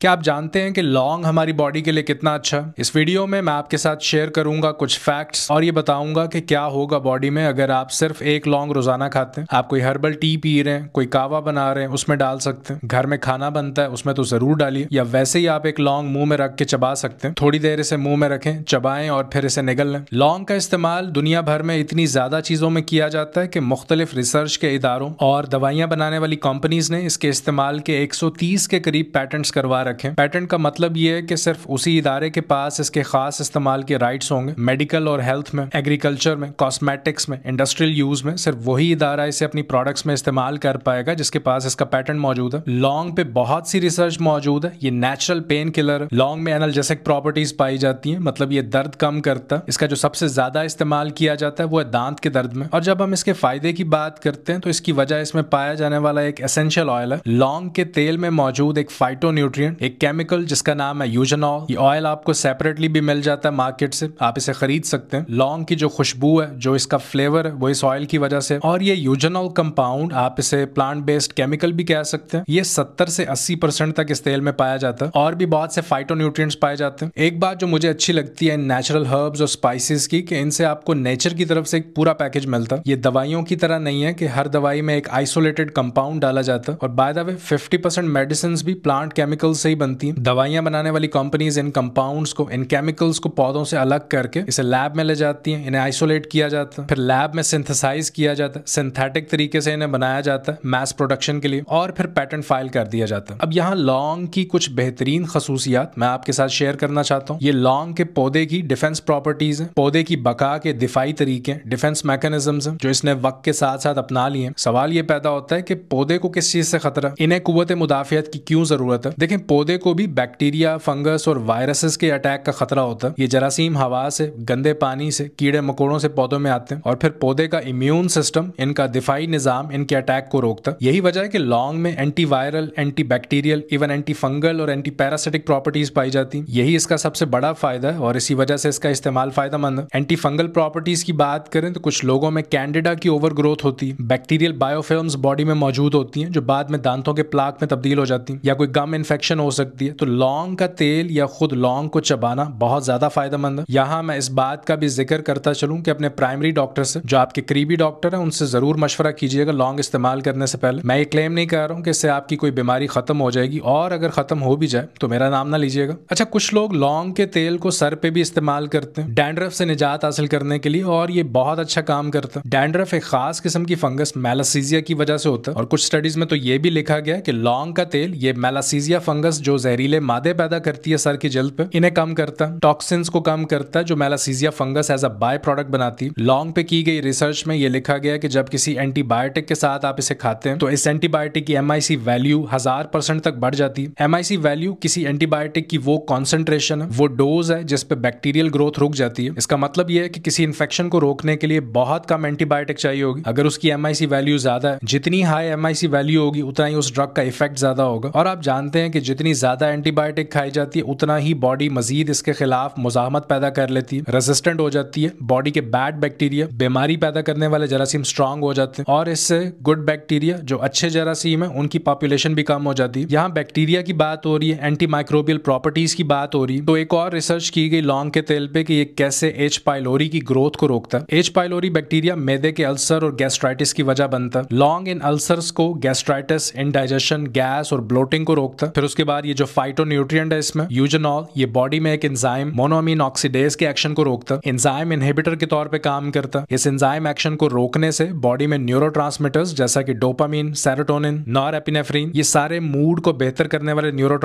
क्या आप जानते हैं कि लौंग हमारी बॉडी के लिए कितना अच्छा है इस वीडियो में मैं आपके साथ शेयर करूंगा कुछ फैक्ट्स और ये बताऊंगा कि क्या होगा बॉडी में अगर आप सिर्फ एक लौंग रोजाना खाते हैं आप कोई हर्बल टी पी रहे हैं कोई कावा बना रहे हैं उसमें डाल सकते हैं घर में खाना बनता है उसमें तो जरूर डालिए या वैसे ही आप एक लौंग मुंह में रख के चबा सकते हैं थोड़ी देर इसे मुंह में रखें चबाएं और फिर इसे निगल लें लौंग का इस्तेमाल दुनिया भर में इतनी ज्यादा चीजों में किया जाता है कि मुख्तलिफ रिसर्च के इदारों और दवाइयां बनाने वाली कंपनीज ने इसके इस्तेमाल के एक के करीब पैटर्न करवा रखें पैटर्न का मतलब ये है कि सिर्फ उसी इदारे के पास इसके खास इस्तेमाल के राइट्स होंगे मेडिकल और हेल्थ में एग्रीकल्चर में कॉस्मेटिक्स में इंडस्ट्रियल यूज में सिर्फ वही इदारा इसे अपनी प्रोडक्ट्स में इस्तेमाल कर पाएगा जिसके पास इसका पैटर्न मौजूद है लॉन्ग पे बहुत सी रिसर्च मौजूद है ये नेचुरल पेन किलर लॉन्ग में एनलजेसिक प्रॉपर्टीज पाई जाती है मतलब ये दर्द कम करता है इसका जो सबसे ज्यादा इस्तेमाल किया जाता है वो है दांत के दर्द में और जब हम इसके फायदे की बात करते हैं तो इसकी वजह इसमें पाया जाने वाला एक एसेंशियल ऑयल है लॉन्ग के तेल में मौजूद एक फाइटो न्यूट्रिय एक केमिकल जिसका नाम है यूजनॉल ये ऑयल आपको सेपरेटली भी मिल जाता है मार्केट से आप इसे खरीद सकते हैं लॉन्ग की जो खुशबू है जो इसका फ्लेवर है वो इस ऑयल की वजह से और ये यूजनॉल कंपाउंड आप इसे प्लांट बेस्ड केमिकल भी कह सकते हैं ये सत्तर से अस्सी परसेंट तक इस तेल में पाया जाता है और भी बहुत से फाइटो पाए जाते हैं एक बात जो मुझे अच्छी लगती है नेचुरल हर्ब्स और स्पाइसेस की कि इनसे आपको नेचर की तरफ से एक पूरा पैकेज मिलता है ये दवाइयों की तरह नहीं है कि हर दवाई में एक आइसोलेटेड कंपाउंड डाला जाता है और by the way 50 percent medicine भी प्लांट केमिकल्स से ही बनती है दवाइयां बनाने वाली कंपनीज इन कंपाउंड्स को इन केमिकल्स को पौधों से अलग करके इसे लैब में ले जाती है इन्हें आइसोलेट किया जाता है फिर लैब में सिंथेसाइज किया जाता है सिंथेटिक तरीके से इन्हें बनाया जाता है मैस प्रोडक्शन के लिए और फिर पैटर्न फाइल कर दिया जाता है अब यहाँ लॉन्ग की कुछ बेहतरीन खसूसियात मैं आपके साथ शेयर करना चाहता हूँ ये लॉन्ग के पौधे की डिफेंस प्रॉपर्टीज है पौधे की बका के दिफाई तरीके डिफेंस मैकेनिज्म है जो इसने वक्त के साथ साथ अपना लिए सवाल ये पैदा होता है कि पौधे को किस चीज से खतरा इन्हें कुत मुदाफियत की क्यों जरूरत है देखें पौधे को भी बैक्टीरिया फंगस और वायरसेस के अटैक का खतरा होता है ये जरासीम हवा से गंदे पानी से कीड़े मकोड़ों से पौधों में आते हैं और फिर पौधे का इम्यून सिस्टम इनका दिफाई निजाम इनके अटैक को रोकता यही वजह है कि लॉन्ग में antiviral antibacterial even antifungal और एंटी पैरासिटिक प्रॉपर्टीज पाई जाती है यही इसका सबसे बड़ा फायदा है और इसी वजह से इसका इस्तेमाल फायदेमंद है एंटी फंगल प्रॉपर्टीज की बात करें तो कुछ लोगों में कैंडिडा की ओवर ग्रोथ होती है बैक्टीरियल बायोफिल्म बॉडी में मौजूद होती है जो बाद में दांतों के प्लाक में तब्दील हो जाती है या कोई गम इन्फेक्शन हो सकती है तो लौंग का तेल या खुद लौंग को चबाना बहुत ज्यादा फायदेमंद है यहाँ मैं इस बात का भी जिक्र करता चलूँ की अपने प्राइमरी डॉक्टर से जो आपके करीबी डॉक्टर है उनसे जरूर मशवरा कीजिएगा लौंग इस्तेमाल करने से पहले मैं ये क्लेम नहीं कर रहा हूँ कि इससे आपकी कोई बीमारी खत्म हो जाएगी और अगर खत्म हो भी जाए तो मेरा नाम ना लीजिएगा अच्छा कुछ लोग लौंग के तेल को सर पे भी इस्तेमाल करते हैं डैंड्रफ से निजात हासिल करने के लिए और ये बहुत अच्छा काम करता है डैंड्रफ एक खास किस्म की फंगस मेलासीजिया की वजह से होता है और कुछ स्टडीज में तो ये भी लिखा गया कि लौंग का तेल ये मेलासीजिया फंगस फंगस जो जहरीले मादे पैदा करती है सर के जल्द पे इन्हें कम करता है टॉक्सिन्स को कम करता है जो malassezia fungus as a byproduct बनाती है लॉन्ग पे की गई रिसर्च में ये लिखा गया कि जब किसी एंटीबायोटिक के साथ आप इसे खाते हैं तो इस एंटीबायोटिक की एमआईसी वैल्यू हजार परसेंट तक बढ़ जाती है एमआईसी वैल्यू किसी एंटीबायोटिक की वो कॉन्सेंट्रेशन है वो डोज है जिसपे बैक्टीरियल ग्रोथ रुक जाती है इसका मतलब यह है कि किसी इन्फेक्शन को रोकने के लिए बहुत कम एंटीबायोटिक चाहिए होगी अगर उसकी एमआईसी वैल्यू ज्यादा है जितनी हाई एमआईसी वैल्यू होगी उतना ही उस ड्रग का इफेक्ट ज्यादा होगा और आप जानते हैं कि जितनी जितनी ज़्यादा एंटीबायोटिक खाई जाती है उतना ही बॉडी मजीद इसके खिलाफ मुजामत पैदा कर लेती है रेजिस्टेंट हो जाती है बॉडी के बैड बैक्टीरिया बीमारी पैदा करने वाले जरासीम स्ट्रांग हो जाते हैं और इससे गुड बैक्टीरिया जो अच्छे जरासीम है उनकी पॉपुलेशन भी कम हो जाती है यहाँ बैक्टीरिया की बात हो रही है एंटी माइक्रोबियल प्रॉपर्टीज की बात हो रही है तो एक और रिसर्च की गई लॉन्ग के तेल पे कि ये कैसे एच पाइलोरी की ग्रोथ को रोकता है एच पाइलोरी बैक्टीरिया मैदे के अल्सर और गैस्ट्राइटिस की वजह बनता है लॉन्ग इन अल्सर्स को गैस्ट्राइटिस इनडाइजेशन गैस और ब्लोटिंग को रोकता है फिर उसके बाद बार ये जो फाइटो न्यूट्रिएंट है इसमें यूजनॉल ये बॉडी में एक इंजाइम मोनोमिन ऑक्सीडेज के एक्शन को रोकता इंजाइम इनहिबिटर के तौर पर काम करता इस इंजाइम एक्शन को रोकने से बॉडी में न्यूरो जैसा की डोपामिन सेरोटोनिन नॉरएपिनेफ्रीन ये सारे मूड को बेहतर करने वाले न्यूरो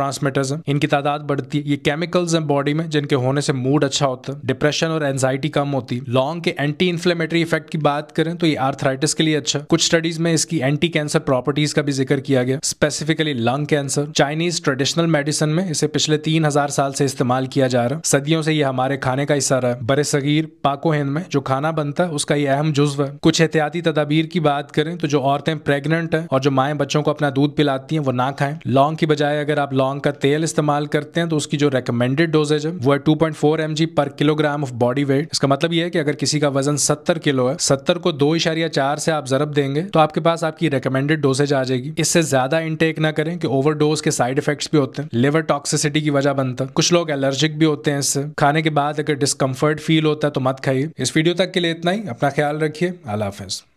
इनकी तादाद बढ़ती है ये केमिकल्स हैं बॉडी में जिनके होने से मूड अच्छा होता है डिप्रेशन और एंजाइटी कम होती है लॉन्ग के एंटी इन्फ्लेमेटरी इफेक्ट की बात करें तो ये आर्थराइटिस के लिए अच्छा कुछ स्टडीज में इसकी एंटी कैंसर प्रॉपर्टीज का भी जिक्र किया गया specifically lung cancer Chinese tradition traditional medicine में इसे पिछले तीन हजार साल से इस्तेमाल किया जा रहा है सदियों से यह हमारे खाने का हिस्सा रहा है बर सगीर पाको हिंद में जो खाना बनता है उसका यह अहम जुज्व है कुछ एहतियाती तदाबीर की बात करें तो जो औरतें प्रेगनेंट है और जो माए बच्चों को अपना दूध पिलाती है वो ना खाएं लौंग की बजाय अगर आप लौंग का तेल इस्तेमाल करते हैं तो उसकी जो रिकमेंडेड डोजेज है वो है two point four M G per kilogram of body weight इसका मतलब यह है कि अगर किसी का वजन सत्तर किलो है सत्तर को दो इशारिया चार से आप जरब देंगे तो आपके पास आपकी रिकमेंडेड डोजेज आ जाएगी इससे ज्यादा इनटेक ना करें कि ओवरडोज के साइड इफेक्ट इफेक्ट्स भी होते हैं लिवर टॉक्सिसिटी की वजह बनता है कुछ लोग एलर्जिक भी होते हैं इससे खाने के बाद अगर डिस्कम्फर्ट फील होता है तो मत खाइए इस वीडियो तक के लिए इतना ही अपना ख्याल रखिए अल्लाह हाफिज़